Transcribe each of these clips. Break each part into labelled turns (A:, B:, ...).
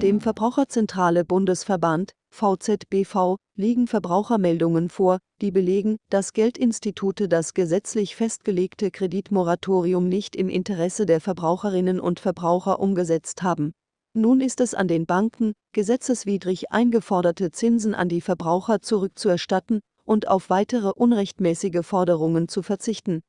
A: Dem Verbraucherzentrale Bundesverband VZBV liegen Verbrauchermeldungen vor, die belegen, dass Geldinstitute das gesetzlich festgelegte Kreditmoratorium nicht im Interesse der Verbraucherinnen und Verbraucher umgesetzt haben. Nun ist es an den Banken, gesetzeswidrig eingeforderte Zinsen an die Verbraucher zurückzuerstatten und auf weitere unrechtmäßige Forderungen zu verzichten.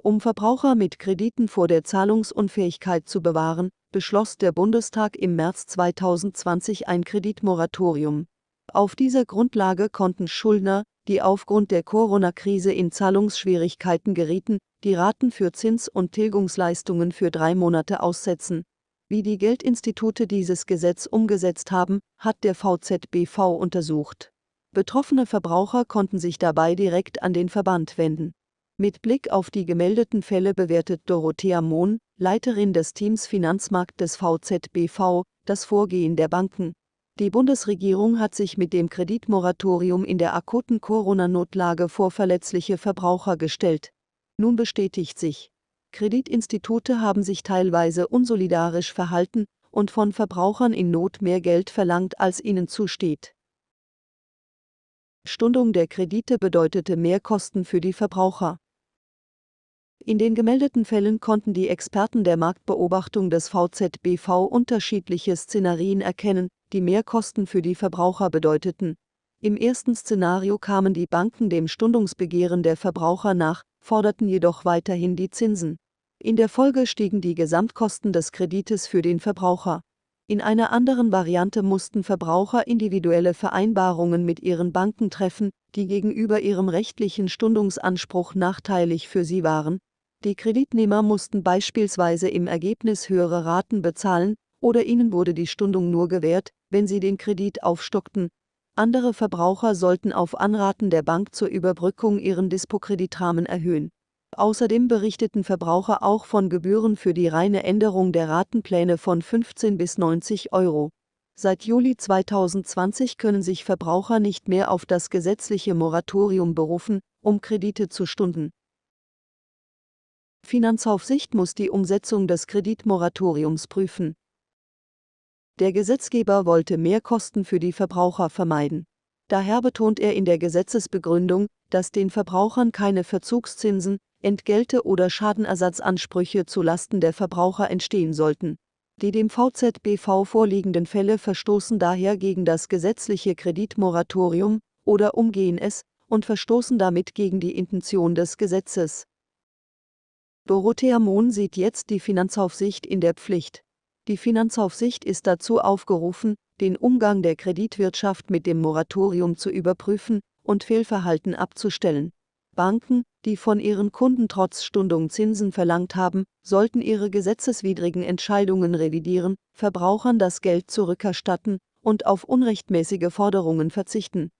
A: Um Verbraucher mit Krediten vor der Zahlungsunfähigkeit zu bewahren, beschloss der Bundestag im März 2020 ein Kreditmoratorium. Auf dieser Grundlage konnten Schuldner, die aufgrund der Corona-Krise in Zahlungsschwierigkeiten gerieten, die Raten für Zins- und Tilgungsleistungen für drei Monate aussetzen. Wie die Geldinstitute dieses Gesetz umgesetzt haben, hat der VZBV untersucht. Betroffene Verbraucher konnten sich dabei direkt an den Verband wenden. Mit Blick auf die gemeldeten Fälle bewertet Dorothea Mohn, Leiterin des Teams Finanzmarkt des VZBV, das Vorgehen der Banken. Die Bundesregierung hat sich mit dem Kreditmoratorium in der akuten Corona-Notlage vor verletzliche Verbraucher gestellt. Nun bestätigt sich, Kreditinstitute haben sich teilweise unsolidarisch verhalten und von Verbrauchern in Not mehr Geld verlangt, als ihnen zusteht. Stundung der Kredite bedeutete mehr Kosten für die Verbraucher. In den gemeldeten Fällen konnten die Experten der Marktbeobachtung des VZBV unterschiedliche Szenarien erkennen, die mehr Kosten für die Verbraucher bedeuteten. Im ersten Szenario kamen die Banken dem Stundungsbegehren der Verbraucher nach, forderten jedoch weiterhin die Zinsen. In der Folge stiegen die Gesamtkosten des Kredites für den Verbraucher. In einer anderen Variante mussten Verbraucher individuelle Vereinbarungen mit ihren Banken treffen, die gegenüber ihrem rechtlichen Stundungsanspruch nachteilig für sie waren. Die Kreditnehmer mussten beispielsweise im Ergebnis höhere Raten bezahlen, oder ihnen wurde die Stundung nur gewährt, wenn sie den Kredit aufstockten. Andere Verbraucher sollten auf Anraten der Bank zur Überbrückung ihren Dispokreditrahmen erhöhen Außerdem berichteten Verbraucher auch von Gebühren für die reine Änderung der Ratenpläne von 15 bis 90 Euro. Seit Juli 2020 können sich Verbraucher nicht mehr auf das gesetzliche Moratorium berufen, um Kredite zu stunden. Finanzaufsicht muss die Umsetzung des Kreditmoratoriums prüfen. Der Gesetzgeber wollte mehr Kosten für die Verbraucher vermeiden. Daher betont er in der Gesetzesbegründung, dass den Verbrauchern keine Verzugszinsen, Entgelte oder Schadenersatzansprüche zu Lasten der Verbraucher entstehen sollten. Die dem VZBV vorliegenden Fälle verstoßen daher gegen das gesetzliche Kreditmoratorium oder umgehen es und verstoßen damit gegen die Intention des Gesetzes. Dorothea Mohn sieht jetzt die Finanzaufsicht in der Pflicht. Die Finanzaufsicht ist dazu aufgerufen, den Umgang der Kreditwirtschaft mit dem Moratorium zu überprüfen und Fehlverhalten abzustellen. Banken, die von ihren Kunden trotz Stundung Zinsen verlangt haben, sollten ihre gesetzeswidrigen Entscheidungen revidieren, Verbrauchern das Geld zurückerstatten und auf unrechtmäßige Forderungen verzichten.